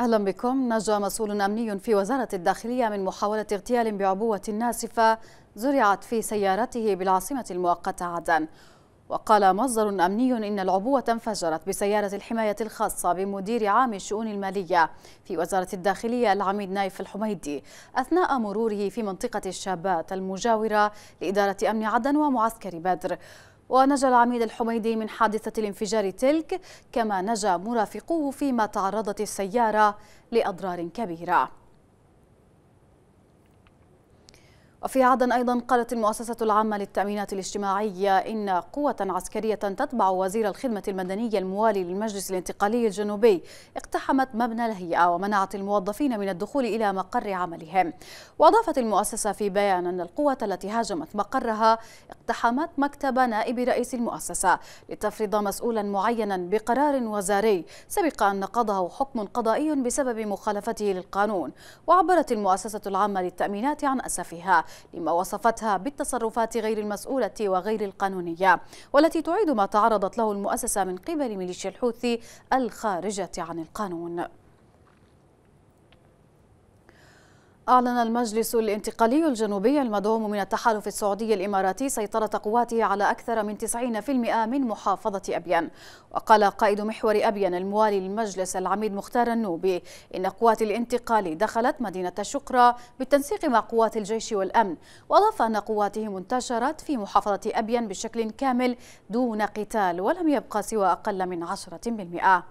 أهلا بكم نجا مسؤول أمني في وزارة الداخلية من محاولة اغتيال بعبوة ناسفة زرعت في سيارته بالعاصمة المؤقتة عدن وقال مصدر أمني إن العبوة انفجرت بسيارة الحماية الخاصة بمدير عام الشؤون المالية في وزارة الداخلية العميد نايف الحميدي أثناء مروره في منطقة الشابات المجاورة لإدارة أمن عدن ومعسكر بدر ونجا العميد الحميدي من حادثة الانفجار تلك كما نجا مرافقوه فيما تعرضت السيارة لأضرار كبيرة وفي عدن أيضا قالت المؤسسة العامة للتأمينات الاجتماعية إن قوة عسكرية تتبع وزير الخدمة المدنية الموالي للمجلس الانتقالي الجنوبي اقتحمت مبنى الهيئة ومنعت الموظفين من الدخول إلى مقر عملهم وأضافت المؤسسة في بيان أن القوة التي هاجمت مقرها اقتحمت مكتب نائب رئيس المؤسسة لتفرض مسؤولا معينا بقرار وزاري سبق أن نقضه حكم قضائي بسبب مخالفته للقانون وعبرت المؤسسة العامة للتأمينات عن أسفها لما وصفتها بالتصرفات غير المسؤولة وغير القانونية والتي تعيد ما تعرضت له المؤسسة من قبل ميليشيا الحوثي الخارجة عن القانون أعلن المجلس الانتقالي الجنوبي المدعوم من التحالف السعودي الإماراتي سيطرة قواته على أكثر من 90% من محافظة أبيان وقال قائد محور أبيان الموالي للمجلس العميد مختار النوبي إن قوات الانتقال دخلت مدينة شقرة بالتنسيق مع قوات الجيش والأمن وأضاف أن قواتهم انتشرت في محافظة أبيان بشكل كامل دون قتال ولم يبقى سوى أقل من 10%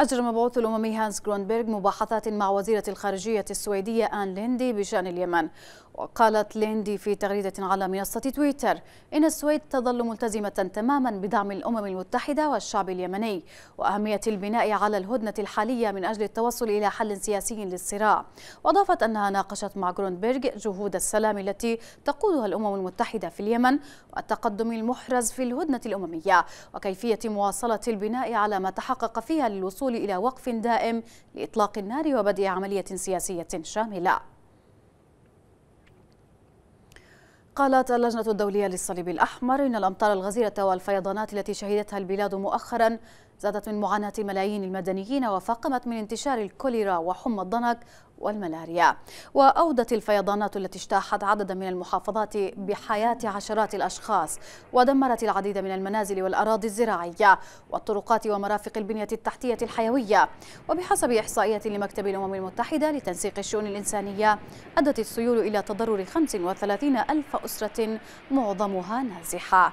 أجرى مبعوث الأممي هانس جرونبرغ مباحثات مع وزيرة الخارجية السويدية آن ليندي بشأن اليمن وقالت ليندي في تغريدة على منصة تويتر إن السويد تظل ملتزمة تماما بدعم الأمم المتحدة والشعب اليمني وأهمية البناء على الهدنة الحالية من أجل التوصل إلى حل سياسي للصراع وأضافت أنها ناقشت مع جرونبرغ جهود السلام التي تقودها الأمم المتحدة في اليمن والتقدم المحرز في الهدنة الأممية وكيفية مواصلة البناء على ما تحقق فيها للوصول إلى وقف دائم لإطلاق النار وبدء عملية سياسية شاملة قالت اللجنة الدولية للصليب الأحمر إن الأمطار الغزيرة والفيضانات التي شهدتها البلاد مؤخرا زادت من معاناة ملايين المدنيين وفاقمت من انتشار الكوليرا وحمى الضنك والملاريا وأودت الفيضانات التي اجتاحت عددا من المحافظات بحياة عشرات الأشخاص ودمرت العديد من المنازل والأراضي الزراعية والطرقات ومرافق البنية التحتية الحيوية وبحسب إحصائية لمكتب الأمم المتحدة لتنسيق الشؤون الإنسانية أدت السيول إلى تضرر 35 ألف أسرة معظمها نازحة